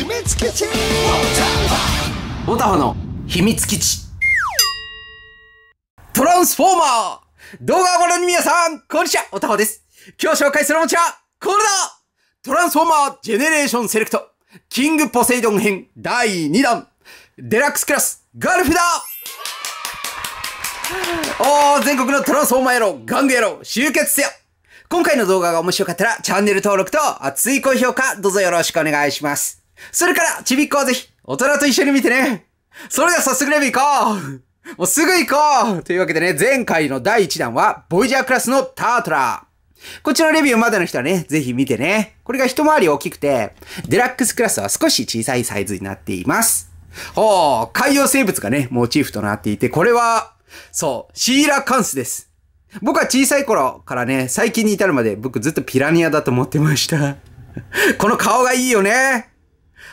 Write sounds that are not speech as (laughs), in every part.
秘密基地オタファの秘密基地トランスフォーマー動画をご覧の皆さん、こんにちは、オタファです。今日紹介するおもちゃ、これだトランスフォーマージェネレーションセレクト、キングポセイドン編第2弾、デラックスクラス、ガルフだおー、全国のトランスフォーマー野郎、玩具野郎、集結せよ今回の動画が面白かったらチャンネル登録と熱い高評価どうぞよろしくお願いします。それから、ちびっこはぜひ、大人と一緒に見てね。それでは早速レビュー行こうもうすぐ行こうというわけでね、前回の第1弾は、ボイジャークラスのタートラー。こちらのレビューまでの人はね、ぜひ見てね。これが一回り大きくて、デラックスクラスは少し小さいサイズになっています。ほう、海洋生物がね、モチーフとなっていて、これは、そう、シーラカンスです。僕は小さい頃からね、最近に至るまで僕ずっとピラニアだと思ってました。この顔がいいよね。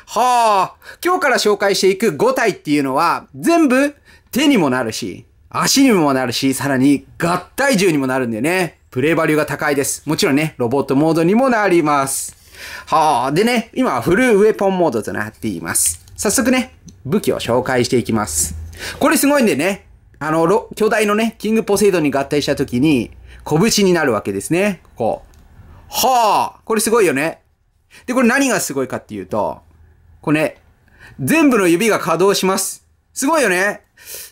はあ、今日から紹介していく5体っていうのは、全部手にもなるし、足にもなるし、さらに合体銃にもなるんでね。プレイバリューが高いです。もちろんね、ロボットモードにもなります。はあ、でね、今はフルウェポンモードとなっています。早速ね、武器を紹介していきます。これすごいんでね、あの、巨大のね、キングポセイドに合体した時に、拳になるわけですね。ここ。はあ、これすごいよね。で、これ何がすごいかっていうと、これ、全部の指が稼働します。すごいよね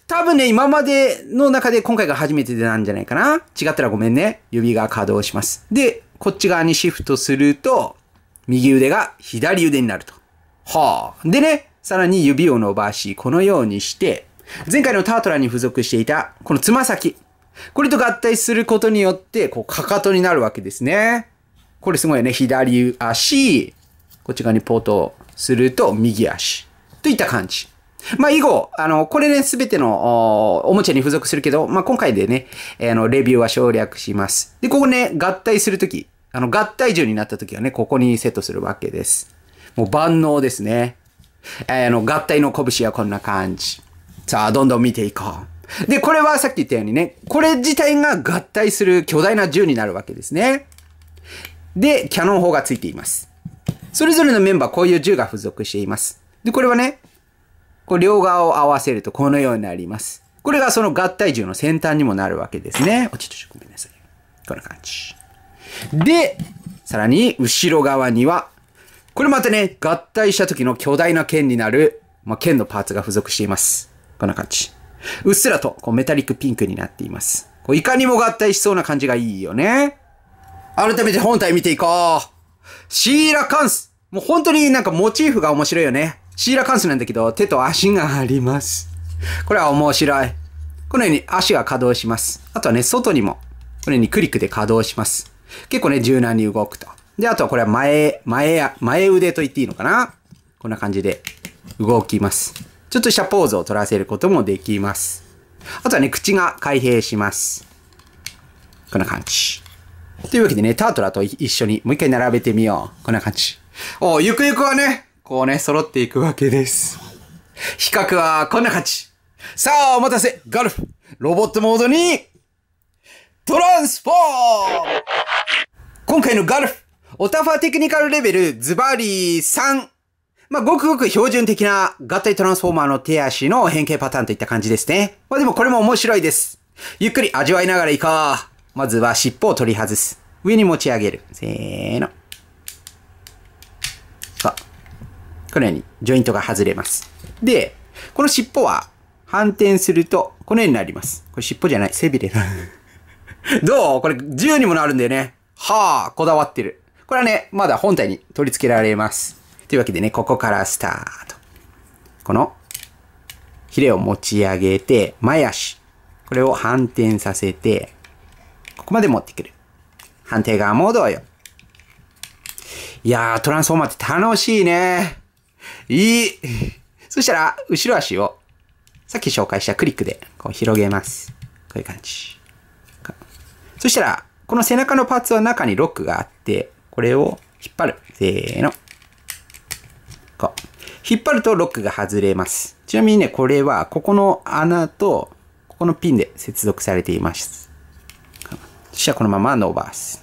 多分ね、今までの中で今回が初めてなんじゃないかな違ったらごめんね。指が稼働します。で、こっち側にシフトすると、右腕が左腕になると。はあ。でね、さらに指を伸ばし、このようにして、前回のタートラに付属していた、このつま先。これと合体することによって、こう、かかとになるわけですね。これすごいね。左足、こっち側にポートすると右足といった感じ。まあ、以後、あの、これね、すべてのおもちゃに付属するけど、まあ、今回でね、あの、レビューは省略します。で、ここね、合体するとき、あの、合体銃になったときはね、ここにセットするわけです。もう万能ですね。あの、合体の拳はこんな感じ。さあ、どんどん見ていこう。で、これはさっき言ったようにね、これ自体が合体する巨大な銃になるわけですね。で、キャノン砲がついています。それぞれのメンバーこういう銃が付属しています。で、これはね、こう両側を合わせるとこのようになります。これがその合体銃の先端にもなるわけですね。おちょちょ、ごめんなさい。こんな感じ。で、さらに後ろ側には、これまたね、合体した時の巨大な剣になる、まあ、剣のパーツが付属しています。こんな感じ。うっすらとこうメタリックピンクになっています。こういかにも合体しそうな感じがいいよね。改めて本体見ていこう。シーラカンスもう本当になんかモチーフが面白いよね。シーラカンスなんだけど、手と足があります。これは面白い。このように足が稼働します。あとはね、外にも、このようにクリックで稼働します。結構ね、柔軟に動くと。で、あとはこれは前、前、前腕と言っていいのかなこんな感じで動きます。ちょっとしたポーズを取らせることもできます。あとはね、口が開閉します。こんな感じ。というわけでね、タートラと一緒にもう一回並べてみよう。こんな感じ。おゆくゆくはね、こうね、揃っていくわけです。比較はこんな感じ。さあ、お待たせ、ガルフ、ロボットモードに、トランスフォーム今回のガルフ、オタファテクニカルレベル、ズバリ3。まあ、ごくごく標準的な合体トランスフォーマーの手足の変形パターンといった感じですね。まあ、でもこれも面白いです。ゆっくり味わいながら行こう。まずは尻尾を取り外す。上に持ち上げる。せーの。このようにジョイントが外れます。で、この尻尾は反転すると、このようになります。これ尻尾じゃない、背びれだ。(laughs) どうこれ自由にもなるんだよね。はあ、こだわってる。これはね、まだ本体に取り付けられます。というわけでね、ここからスタート。この、ヒレを持ち上げて、前足。これを反転させて、ここまで持ってくる。判定側もうよ。いやー、トランスフォーマーって楽しいね。いい。そしたら、後ろ足を、さっき紹介したクリックで、こう広げます。こういう感じ。そしたら、この背中のパーツは中にロックがあって、これを引っ張る。せーの。こう。引っ張るとロックが外れます。ちなみにね、これは、ここの穴と、ここのピンで接続されています。そしたらこのまま伸ばす。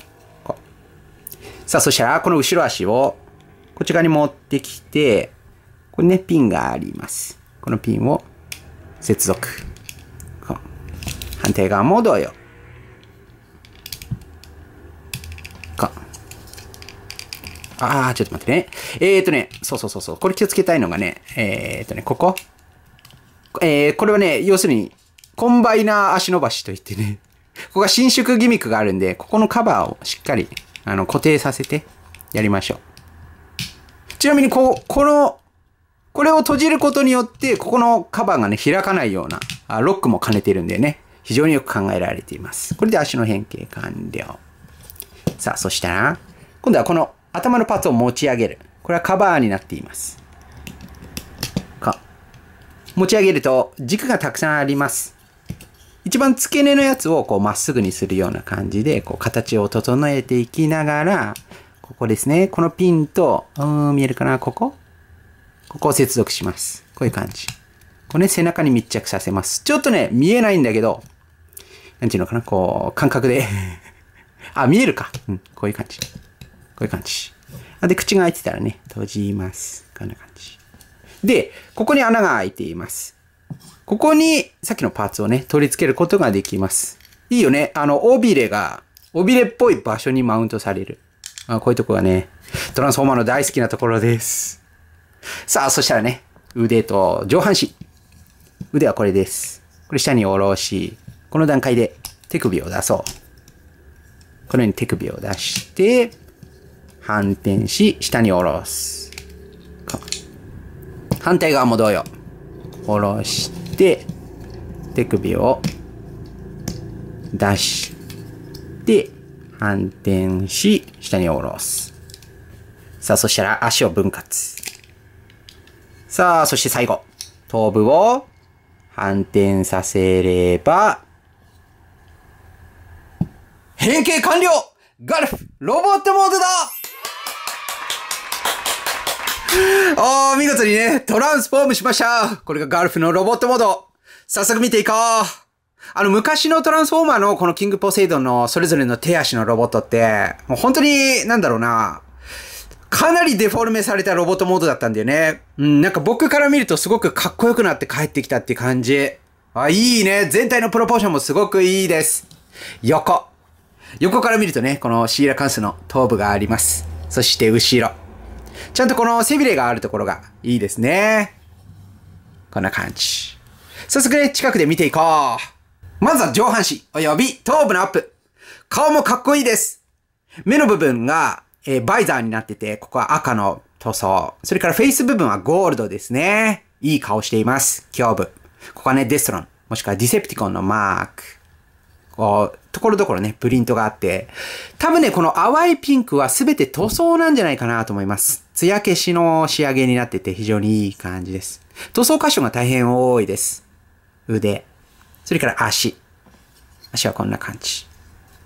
さあ、そしたら、この後ろ足を、こっち側に持ってきて、これね、ピンがあります。このピンを接続。反対側も同様。ああ、ちょっと待ってね。えっ、ー、とね、そうそうそうそう。これ気をつけたいのがね、えっ、ー、とね、ここ。えー、これはね、要するに、コンバイナー足伸ばしといってね、ここが伸縮ギミックがあるんで、ここのカバーをしっかり、あの、固定させてやりましょう。ちなみに、こ、この、これを閉じることによって、ここのカバーがね、開かないような、あロックも兼ねてるんでね、非常によく考えられています。これで足の変形完了。さあ、そしたら、今度はこの頭のパーツを持ち上げる。これはカバーになっています。持ち上げると軸がたくさんあります。一番付け根のやつをこうまっすぐにするような感じで、こう形を整えていきながら、ここですね。このピンと、うん、見えるかなここここを接続します。こういう感じ。これ、ね、背中に密着させます。ちょっとね、見えないんだけど、なんていうのかなこう、感覚で (laughs) あ、見えるか。うん、こういう感じ。こういう感じ。で、口が開いてたらね、閉じます。こんな感じ。で、ここに穴が開いています。ここにさっきのパーツをね、取り付けることができます。いいよね。あの、尾びれが、尾びれっぽい場所にマウントされる。あこういうとこがね、トランスフォーマーの大好きなところです。さあ、そしたらね、腕と上半身。腕はこれです。これ下に下ろし、この段階で手首を出そう。このように手首を出して、反転し、下に下ろす。反対側も同様。下ろして、て、手首を出して、反転し、下に下ろす。さあ、そしたら足を分割。さあ、そして最後。頭部を反転させれば、変形完了ガルフロボットモードだおー、見事にね、トランスフォームしましたこれがガルフのロボットモード早速見ていこうあの、昔のトランスフォーマーのこのキングポセイドンのそれぞれの手足のロボットって、もう本当に、なんだろうな、かなりデフォルメされたロボットモードだったんだよね。うん、なんか僕から見るとすごくかっこよくなって帰ってきたって感じ。あ、いいね。全体のプロポーションもすごくいいです。横。横から見るとね、このシーラカンスの頭部があります。そして後ろ。ちゃんとこの背びれがあるところがいいですね。こんな感じ。早速ね、近くで見ていこう。まずは上半身及び頭部のアップ。顔もかっこいいです。目の部分が、えー、バイザーになってて、ここは赤の塗装。それからフェイス部分はゴールドですね。いい顔しています。胸部。ここはね、デストロン、もしくはディセプティコンのマーク。こう、ところどころね、プリントがあって。多分ね、この淡いピンクは全て塗装なんじゃないかなと思います。つや消しの仕上げになってて非常にいい感じです。塗装箇所が大変多いです。腕。それから足。足はこんな感じ。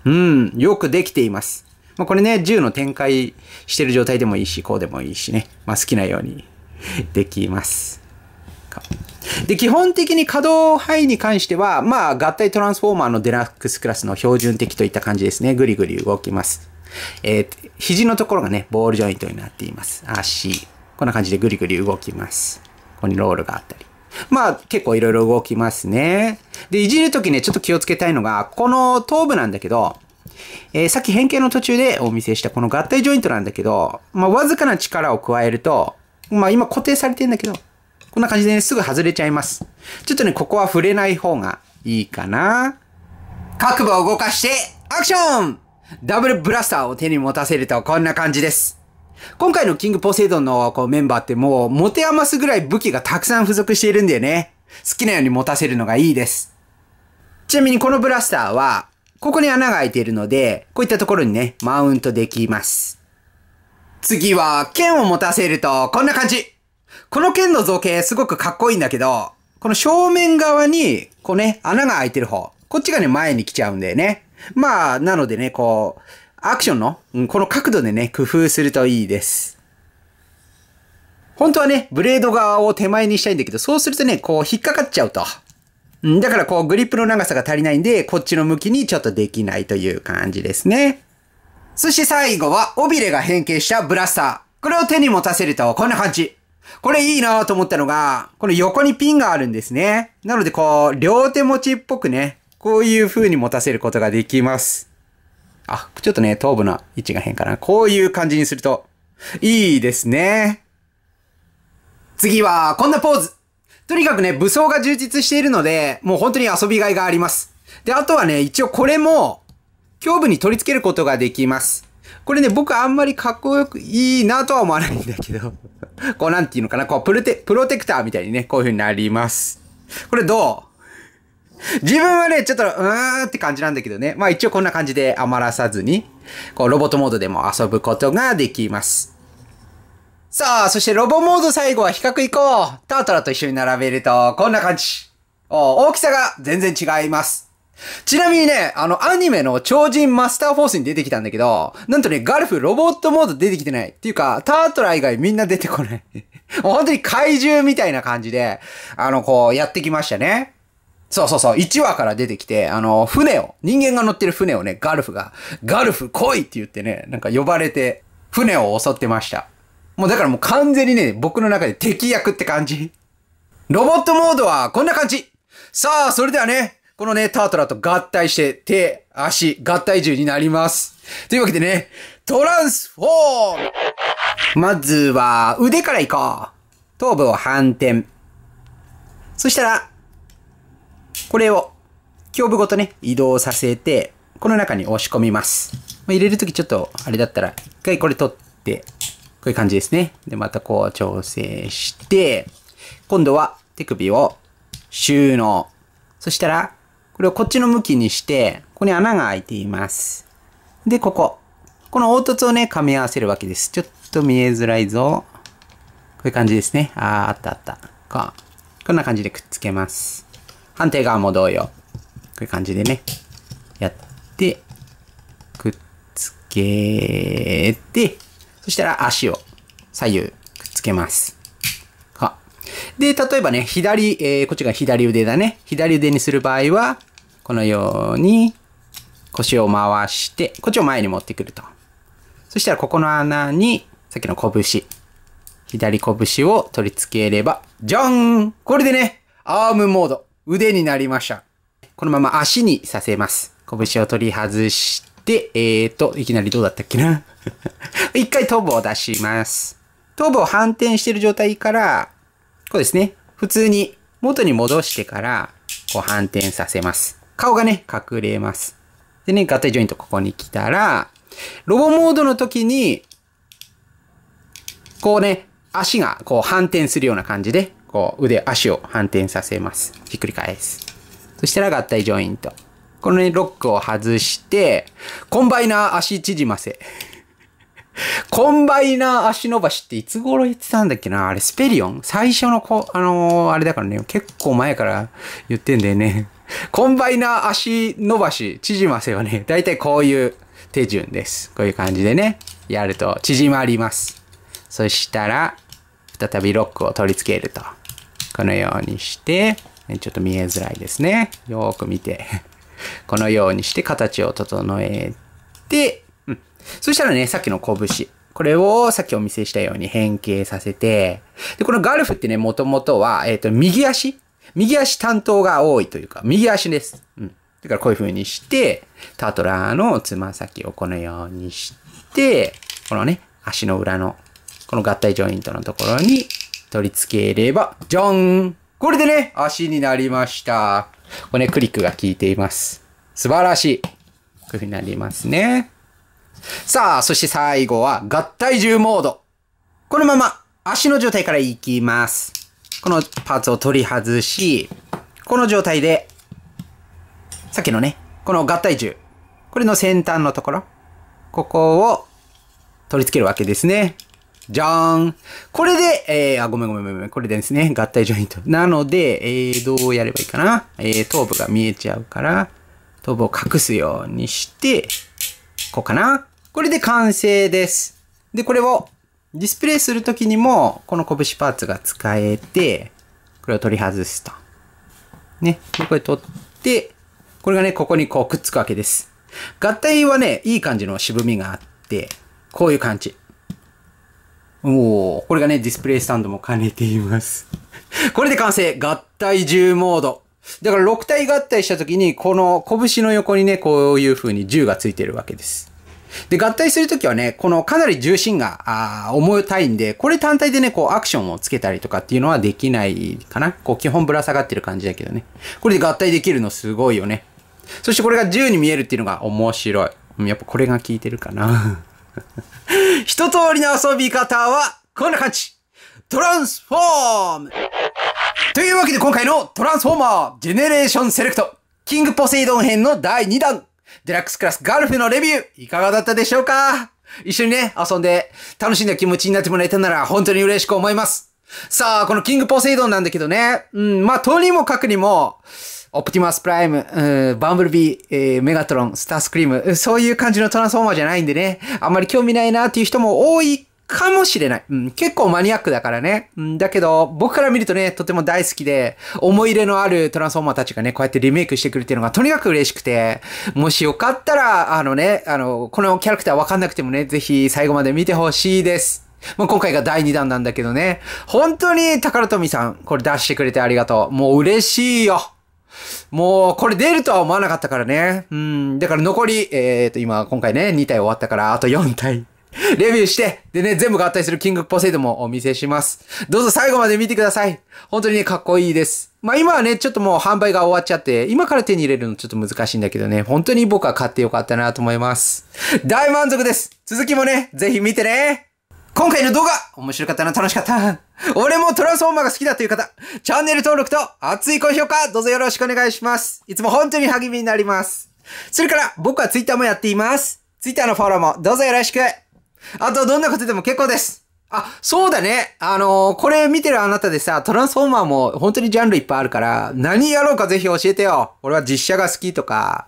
うん、よくできています。まあ、これね、銃の展開してる状態でもいいし、こうでもいいしね。まあ、好きなように (laughs) できます。で、基本的に可動範囲に関しては、まあ、合体トランスフォーマーのデラックスクラスの標準的といった感じですね。ぐりぐり動きます。えー、肘のところがね、ボールジョイントになっています。足。こんな感じでぐりぐり動きます。ここにロールがあったり。まあ結構いろいろ動きますね。で、いじるときね、ちょっと気をつけたいのが、この頭部なんだけど、えー、さっき変形の途中でお見せしたこの合体ジョイントなんだけど、まあわずかな力を加えると、まあ今固定されてんだけど、こんな感じでね、すぐ外れちゃいます。ちょっとね、ここは触れない方がいいかな。各部を動かして、アクションダブルブラスターを手に持たせるとこんな感じです。今回のキングポセイドンのこうメンバーってもう持て余すぐらい武器がたくさん付属しているんだよね。好きなように持たせるのがいいです。ちなみにこのブラスターは、ここに穴が開いているので、こういったところにね、マウントできます。次は、剣を持たせると、こんな感じこの剣の造形すごくかっこいいんだけど、この正面側に、こうね、穴が開いてる方。こっちがね、前に来ちゃうんだよね。まあ、なのでね、こう、アクションの、この角度でね、工夫するといいです。本当はね、ブレード側を手前にしたいんだけど、そうするとね、こう引っかかっちゃうと。ん、だからこうグリップの長さが足りないんで、こっちの向きにちょっとできないという感じですね。そして最後は、尾びれが変形したブラスター。これを手に持たせると、こんな感じ。これいいなと思ったのが、この横にピンがあるんですね。なのでこう、両手持ちっぽくね、こういう風に持たせることができます。あ、ちょっとね、頭部の位置が変かな。こういう感じにすると、いいですね。次は、こんなポーズ。とにかくね、武装が充実しているので、もう本当に遊びがいがあります。で、あとはね、一応これも、胸部に取り付けることができます。これね、僕あんまりかっこよくいいなとは思わないんだけどこうなんていうのかな、こうプルテ、プロテクターみたいにね、こういう風になります。これどう (laughs) 自分はね、ちょっと、うーんって感じなんだけどね。まあ一応こんな感じで余らさずに、こうロボットモードでも遊ぶことができます。さあ、そしてロボモード最後は比較いこう。タートラと一緒に並べると、こんな感じ。大きさが全然違います。ちなみにね、あの、アニメの超人マスターフォースに出てきたんだけど、なんとね、ガルフロボットモード出てきてない。っていうか、タートラ以外みんな出てこない。(laughs) もう本当に怪獣みたいな感じで、あの、こう、やってきましたね。そうそうそう、1話から出てきて、あの、船を、人間が乗ってる船をね、ガルフが、ガルフ来いって言ってね、なんか呼ばれて、船を襲ってました。もうだからもう完全にね、僕の中で敵役って感じ。ロボットモードはこんな感じさあ、それではね、このね、タートラと合体して、手、足、合体銃になります。というわけでね、トランスフォームまずは、腕からいこう。頭部を反転。そしたら、これを、胸部ごとね、移動させて、この中に押し込みます。まあ、入れるときちょっと、あれだったら、一回これ取って、こういう感じですね。で、またこう調整して、今度は手首を収納。そしたら、これをこっちの向きにして、ここに穴が開いています。で、ここ。この凹凸をね、噛み合わせるわけです。ちょっと見えづらいぞ。こういう感じですね。あー、あったあった。か。こんな感じでくっつけます。反対側も同様。こういう感じでね、やって、くっつけて、そしたら足を左右くっつけます。は。で、例えばね、左、えー、こっちが左腕だね。左腕にする場合は、このように腰を回して、こっちを前に持ってくると。そしたらここの穴に、さっきの拳、左拳を取り付ければ、じゃんこれでね、アームモード。腕になりました。このまま足にさせます。拳を取り外して、えーと、いきなりどうだったっけな (laughs) 一回頭部を出します。頭部を反転してる状態から、こうですね。普通に元に戻してから、こう反転させます。顔がね、隠れます。でね、合体ジョイントここに来たら、ロボモードの時に、こうね、足がこう反転するような感じで、こう、腕、足を反転させます。ひっくり返す。そしたら合体ジョイント。このね、ロックを外して、コンバイナー足縮ませ。コンバイナー足伸ばしっていつ頃言ってたんだっけなあれ、スペリオン最初のこ、あのー、あれだからね、結構前から言ってんだよね。コンバイナー足伸ばし、縮ませはね、だいたいこういう手順です。こういう感じでね、やると縮まります。そしたら、再びロックを取り付けると。このようにして、ちょっと見えづらいですね。よーく見て。(laughs) このようにして形を整えて、うん。そしたらね、さっきの拳。これをさっきお見せしたように変形させて、で、このガルフってね、もともとは、えっ、ー、と、右足右足担当が多いというか、右足です。うん。だからこういう風にして、タトラーのつま先をこのようにして、このね、足の裏の、この合体ジョイントのところに取り付ければ、じゃんこれでね、足になりました。これね、クリックが効いています。素晴らしい。こういう風になりますね。さあ、そして最後は合体重モード。このまま足の状態からいきます。このパーツを取り外し、この状態で、さっきのね、この合体重。これの先端のところ、ここを取り付けるわけですね。じゃーん。これで、えー、あ、ごめんごめんごめん。これでですね、合体ジョイント。なので、えー、どうやればいいかな。えー、頭部が見えちゃうから、頭部を隠すようにして、こうかな。これで完成です。で、これをディスプレイするときにも、この拳パーツが使えて、これを取り外すと。ね。これ取って、これがね、ここにこうくっつくわけです。合体はね、いい感じの渋みがあって、こういう感じ。おお、これがね、ディスプレイスタンドも兼ねています (laughs) これで完成合体銃モード。だから6体合体した時に、この拳の横にね、こういう風に銃がついてるわけです。で、合体するときはね、このかなり重心が、あ重たいんで、これ単体でね、こうアクションをつけたりとかっていうのはできないかな。こう基本ぶら下がってる感じだけどね。これで合体できるのすごいよね。そしてこれが銃に見えるっていうのが面白い。やっぱこれが効いてるかな。一通りの遊び方はこんな感じトランスフォームというわけで今回のトランスフォーマージェネレーションセレクトキングポセイドン編の第2弾デラックスクラスガルフのレビューいかがだったでしょうか一緒にね、遊んで楽しんだ気持ちになってもらえたなら本当に嬉しく思います。さあ、このキングポセイドンなんだけどね。うん、まあ、とにもかくにも、オプティマスプライム、うん、バンブルビー、えー、メガトロン、スタースクリーム、そういう感じのトランスフォーマーじゃないんでね、あんまり興味ないなっていう人も多いかもしれない。うん、結構マニアックだからね。うん、だけど、僕から見るとね、とても大好きで、思い入れのあるトランスフォーマーたちがね、こうやってリメイクしてくるっていうのがとにかく嬉しくて、もしよかったら、あのね、あの、このキャラクターわかんなくてもね、ぜひ最後まで見てほしいです。まう今回が第2弾なんだけどね。本当に宝富さん、これ出してくれてありがとう。もう嬉しいよ。もう、これ出るとは思わなかったからね。うん。だから残り、えっ、ー、と、今、今回ね、2体終わったから、あと4体。(laughs) レビューして、でね、全部合体するキングポセイドもお見せします。どうぞ最後まで見てください。本当にね、かっこいいです。まあ今はね、ちょっともう販売が終わっちゃって、今から手に入れるのちょっと難しいんだけどね、本当に僕は買ってよかったなと思います。大満足です続きもね、ぜひ見てね今回の動画、面白かったな、楽しかった。俺もトランスフォーマーが好きだという方、チャンネル登録と熱い高評価、どうぞよろしくお願いします。いつも本当に励みになります。それから、僕は Twitter もやっています。Twitter のフォローもどうぞよろしく。あと、どんなことでも結構です。あ、そうだね。あのー、これ見てるあなたでさ、トランスフォーマーも本当にジャンルいっぱいあるから、何やろうかぜひ教えてよ。俺は実写が好きとか、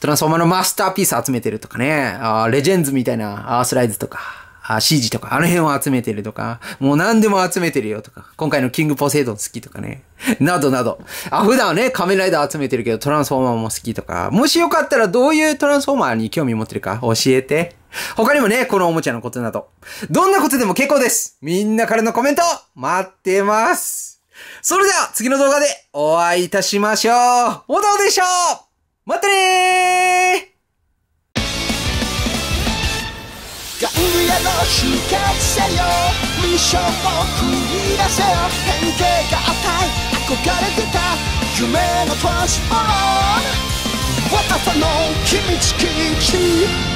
トランスフォーマーのマスターピース集めてるとかね、あレジェンズみたいなアースライズとか。あ指示とか、あの辺を集めてるとか、もう何でも集めてるよとか、今回のキングポセイドン好きとかね、などなど。あ、普段はね、仮面ライダー集めてるけど、トランスフォーマーも好きとか、もしよかったらどういうトランスフォーマーに興味持ってるか教えて。他にもね、このおもちゃのことなど、どんなことでも結構です。みんなからのコメント、待ってます。それでは、次の動画でお会いいたしましょう。おどうでしょうまたねー外部への秘訣せよミッションを繰り出せよ変形があっ憧れてた夢のトランスフォローム私の秘密基地